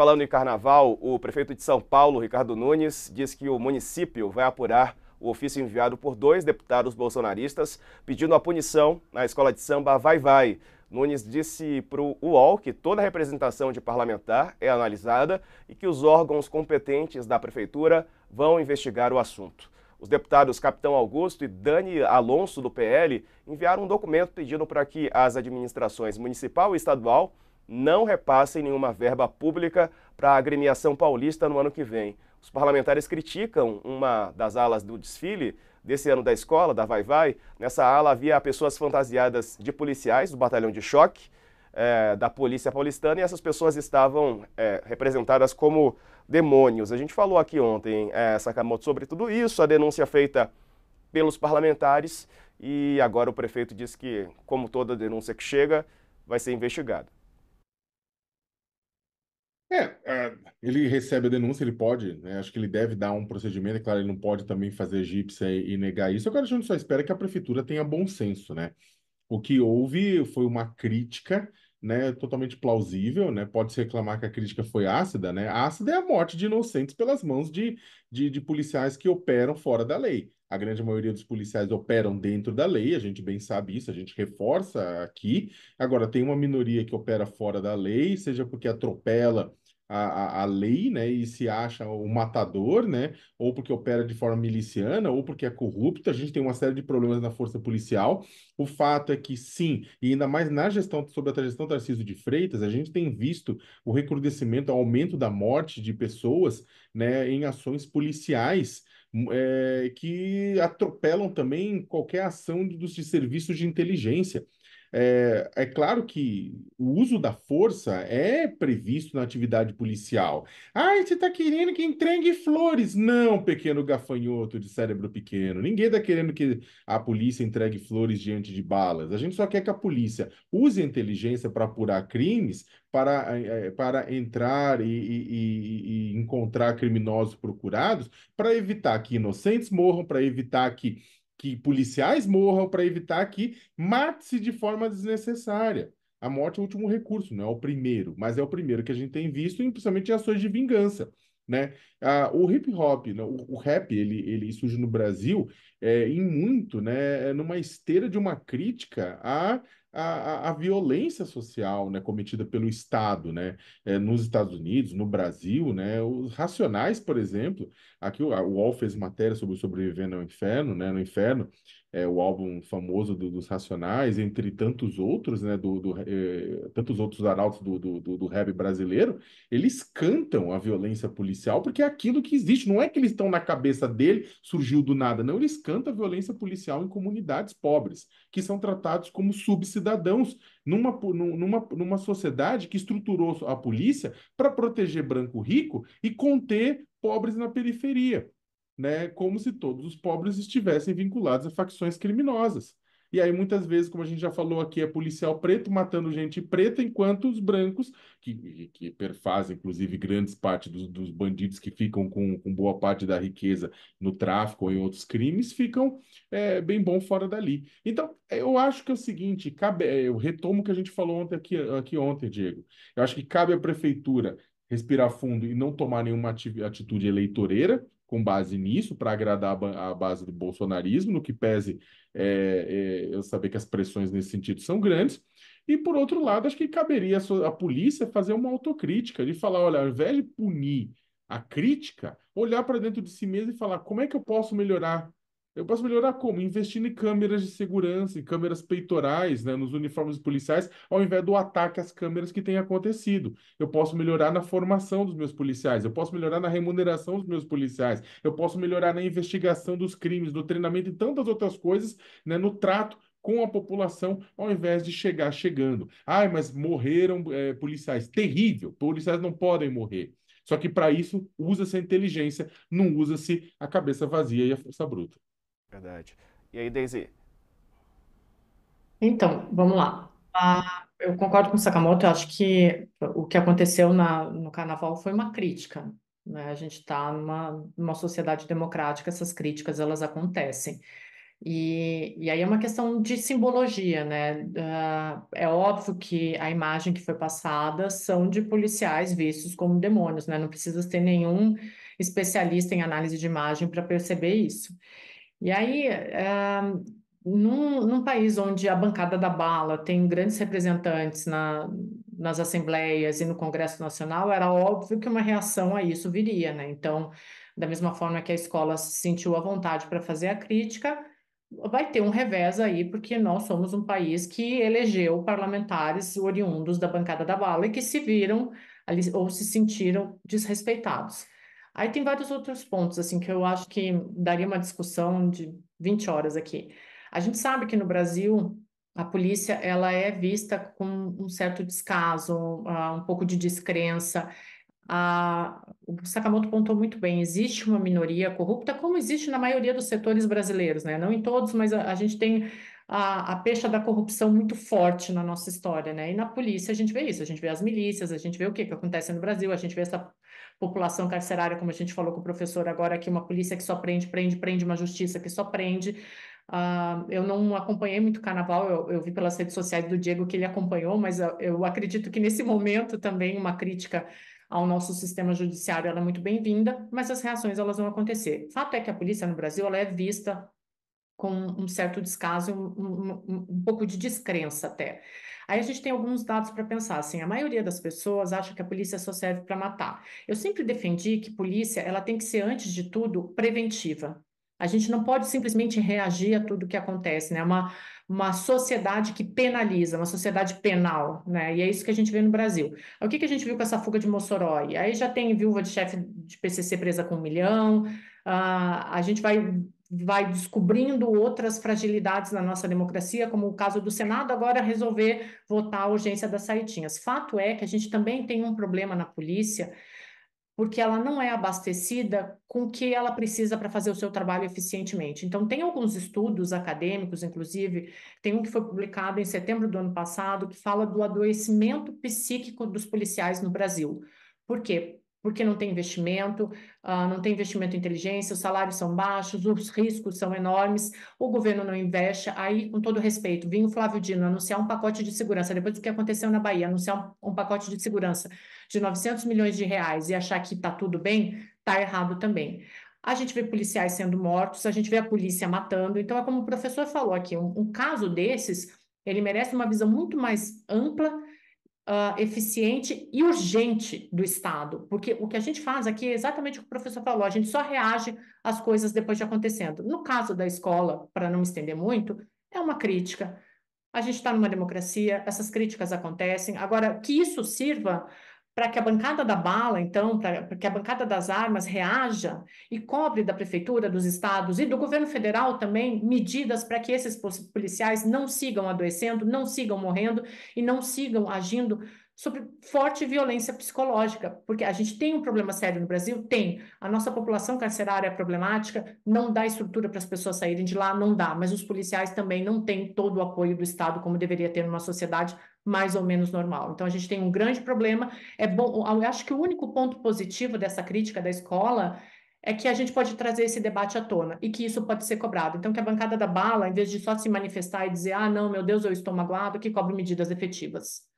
falando em carnaval, o prefeito de São Paulo, Ricardo Nunes, diz que o município vai apurar o ofício enviado por dois deputados bolsonaristas pedindo a punição na escola de samba Vai Vai. Nunes disse para o UOL que toda representação de parlamentar é analisada e que os órgãos competentes da prefeitura vão investigar o assunto. Os deputados Capitão Augusto e Dani Alonso, do PL, enviaram um documento pedindo para que as administrações municipal e estadual não repassem nenhuma verba pública para a agremiação paulista no ano que vem. Os parlamentares criticam uma das alas do desfile desse ano da escola, da Vai Vai. Nessa ala havia pessoas fantasiadas de policiais do batalhão de choque é, da polícia paulistana e essas pessoas estavam é, representadas como demônios. A gente falou aqui ontem, é, Sakamoto, sobre tudo isso, a denúncia feita pelos parlamentares e agora o prefeito diz que, como toda denúncia que chega, vai ser investigada. É, é, ele recebe a denúncia, ele pode, né? Acho que ele deve dar um procedimento, é claro, ele não pode também fazer egípcia e, negar isso. Eu que a gente só espera que a prefeitura tenha bom senso, né? O que houve foi uma crítica né, totalmente plausível, né? Pode se reclamar que a crítica foi ácida, né? Ácida é a morte de inocentes pelas mãos de, de, de, policiais que operam fora da lei. A grande maioria dos policiais operam dentro da lei, a gente bem sabe isso, a gente reforça aqui. Agora, tem uma minoria que opera fora da lei, seja porque atropela, a, a, lei, né, e se acha o matador, né, ou porque opera de forma miliciana, ou porque é corrupto, A gente tem uma série de problemas na força policial. O fato é que sim, e ainda mais na gestão sobre a gestão Tarcísio de Freitas, a gente tem visto o recrudescimento, o aumento da morte de pessoas, né, em ações policiais. Hum, é, que atropelam também qualquer ação dos de serviços de inteligência. É, é, claro que o uso da força é previsto na atividade policial. Ah, você está querendo que entregue flores? Não, pequeno gafanhoto de cérebro pequeno. Ninguém está querendo que a polícia entregue flores diante de balas. A gente só quer que a polícia use a inteligência para apurar crimes, para, é, é, para entrar e, e, e encontrar criminosos procurados, para evitar que inocentes morram, para evitar que que policiais morram para evitar que mate-se de forma desnecessária. A morte é o último recurso, não é o primeiro, mas é o primeiro que a gente tem visto, principalmente em ações de vingança. Né? Ah, o hip hop, né? o, o, rap, ele, ele surge no Brasil é, em muito, né, é numa esteira de uma crítica a a, a, violência social né, cometida pelo Estado né, é, nos Estados Unidos, no Brasil. Né, os racionais, por exemplo, aqui o, o UOL fez matéria sobre sobreviver Sobrevivendo ao Inferno, né, no Inferno, é, o álbum famoso do, dos Racionais, entre tantos outros, né, do, do é, tantos outros arautos do, do, do, rap brasileiro, eles cantam a violência policial porque é aquilo que existe, não é que eles estão na cabeça dele, surgiu do nada, não, eles cantam a violência policial em comunidades pobres, que são tratados como subcidadãos numa, numa, numa sociedade que estruturou a polícia para proteger branco rico e conter pobres na periferia né, como se todos os pobres estivessem vinculados a facções criminosas. E aí, muitas vezes, como a gente já falou aqui, é policial preto matando gente preta, enquanto os brancos, que, que perfazem, inclusive, grandes partes dos, dos bandidos que ficam com, com, boa parte da riqueza no tráfico ou em outros crimes, ficam é, bem bom fora dali. Então, eu acho que é o seguinte, cabe, é, eu retomo o que a gente falou ontem aqui, aqui ontem, Diego. Eu acho que cabe à prefeitura respirar fundo e não tomar nenhuma atitude eleitoreira, com base nisso, para agradar a, base do bolsonarismo, no que pese é, é, eu saber que as pressões nesse sentido são grandes. E, por outro lado, acho que caberia a, a polícia fazer uma autocrítica, de falar: olha, ao invés de punir a crítica, olhar para dentro de si mesmo e falar como é que eu posso melhorar eu posso melhorar como? Investindo em câmeras de segurança, em câmeras peitorais, né, nos uniformes policiais, ao invés do ataque às câmeras que tem acontecido. Eu posso melhorar na formação dos meus policiais, eu posso melhorar na remuneração dos meus policiais, eu posso melhorar na investigação dos crimes, no treinamento e tantas outras coisas, né, no trato com a população, ao invés de chegar chegando. Ai, mas morreram é, policiais. Terrível! Policiais não podem morrer. Só que para isso usa-se a inteligência, não usa-se a cabeça vazia e a força bruta. Verdade. E aí, Daisy? Então, vamos lá. Ah, eu concordo com o Sakamoto, eu acho que o que aconteceu na, no carnaval foi uma crítica. Né? A gente está numa, numa sociedade democrática, essas críticas elas acontecem. E, e aí é uma questão de simbologia, né? Uh, é óbvio que a imagem que foi passada são de policiais vistos como demônios, né? Não precisa ter nenhum especialista em análise de imagem para perceber isso. E aí, é, num, num, país onde a bancada da bala tem grandes representantes na, nas assembleias e no Congresso Nacional, era óbvio que uma reação a isso viria, né? Então, da mesma forma que a escola se sentiu à vontade para fazer a crítica, vai ter um revés aí, porque nós somos um país que elegeu parlamentares oriundos da bancada da bala e que se viram ali, ou se sentiram desrespeitados. Aí tem vários outros pontos, assim, que eu acho que daria uma discussão de 20 horas aqui. A gente sabe que no Brasil a polícia ela é vista com um certo descaso, ah, um pouco de descrença. o Sakamoto pontou muito bem, existe uma minoria corrupta, como existe na maioria dos setores brasileiros, né? Não em todos, mas a gente tem a, a pecha da corrupção muito forte na nossa história, né? E na polícia a gente vê isso, a gente vê as milícias, a gente vê o que, que acontece no Brasil, a gente vê essa população carcerária, como a gente falou com o professor agora que uma polícia que só prende, prende, prende, uma justiça que só prende. Uh, eu não acompanhei muito o carnaval, eu, eu, vi pelas redes sociais do Diego que ele acompanhou, mas eu, eu acredito que nesse momento também uma crítica ao nosso sistema judiciário ela é muito bem-vinda, mas as reações elas vão acontecer. Fato é que a polícia no Brasil ela é vista com um certo descaso, um, um, um, pouco de descrença até. Aí a gente tem alguns dados para pensar, assim, a maioria das pessoas acha que a polícia só serve para matar. Eu sempre defendi que polícia, ela tem que ser, antes de tudo, preventiva. A gente não pode simplesmente reagir a tudo que acontece, né? Uma, uma sociedade que penaliza, uma sociedade penal, né? E é isso que a gente vê no Brasil. O que, que a gente viu com essa fuga de Mossoró? E aí já tem viúva de chefe de PCC presa com um milhão, uh, a gente vai vai descobrindo outras fragilidades na nossa democracia, como o caso do Senado agora resolver votar a urgência das saitinhas. Fato é que a gente também tem um problema na polícia, porque ela não é abastecida com o que ela precisa para fazer o seu trabalho eficientemente. Então, tem alguns estudos acadêmicos, inclusive, tem um que foi publicado em setembro do ano passado, que fala do adoecimento psíquico dos policiais no Brasil. Por quê? porque não tem investimento, uh, não tem investimento em inteligência, os salários são baixos, os riscos são enormes, o governo não investe. Aí, com todo respeito, vinha o Flávio Dino anunciar um pacote de segurança, depois do que aconteceu na Bahia, anunciar um, um pacote de segurança de 900 milhões de reais e achar que está tudo bem, está errado também. A gente vê policiais sendo mortos, a gente vê a polícia matando. Então, é como o professor falou aqui, um, um caso desses, ele merece uma visão muito mais ampla uh, eficiente e urgente do Estado, porque o que a gente faz aqui é exatamente o que o professor falou, a gente só reage às coisas depois de acontecendo. No caso da escola, para não me estender muito, é uma crítica. A gente está numa democracia, essas críticas acontecem. Agora, que isso sirva para que a bancada da bala, então, para que a bancada das armas reaja e cobre da prefeitura, dos estados e do governo federal também medidas para que esses policiais não sigam adoecendo, não sigam morrendo e não sigam agindo sobre forte violência psicológica, porque a gente tem um problema sério no Brasil, tem. A nossa população carcerária é problemática, não dá estrutura para as pessoas saírem de lá, não dá, mas os policiais também não têm todo o apoio do Estado como deveria ter numa sociedade mais ou menos normal. Então a gente tem um grande problema. É bom, eu acho que o único ponto positivo dessa crítica da escola é que a gente pode trazer esse debate à tona e que isso pode ser cobrado. Então, que a bancada da bala, em vez de só se manifestar e dizer, ah, não, meu Deus, eu estou magoado, que cobre medidas efetivas.